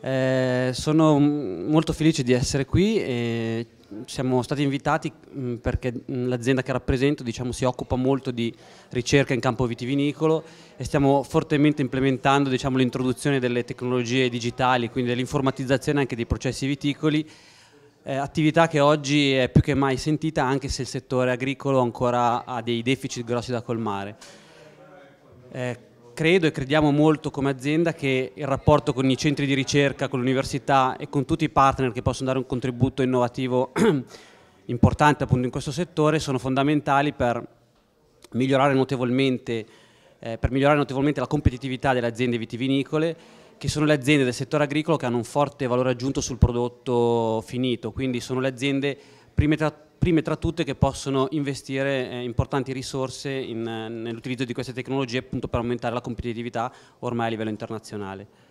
Eh, sono molto felice di essere qui. E siamo stati invitati mm, perché mm, l'azienda che rappresento diciamo, si occupa molto di ricerca in campo vitivinicolo e stiamo fortemente implementando diciamo, l'introduzione delle tecnologie digitali, quindi dell'informatizzazione anche dei processi viticoli, eh, attività che oggi è più che mai sentita anche se il settore agricolo ancora ha dei deficit grossi da colmare. Eh, credo e crediamo molto come azienda che il rapporto con i centri di ricerca, con l'università e con tutti i partner che possono dare un contributo innovativo importante appunto in questo settore sono fondamentali per migliorare notevolmente, eh, per migliorare notevolmente la competitività delle aziende vitivinicole che sono le aziende del settore agricolo che hanno un forte valore aggiunto sul prodotto finito, quindi sono le aziende prime tra prime tra tutte che possono investire eh, importanti risorse eh, nell'utilizzo di queste tecnologie appunto per aumentare la competitività ormai a livello internazionale.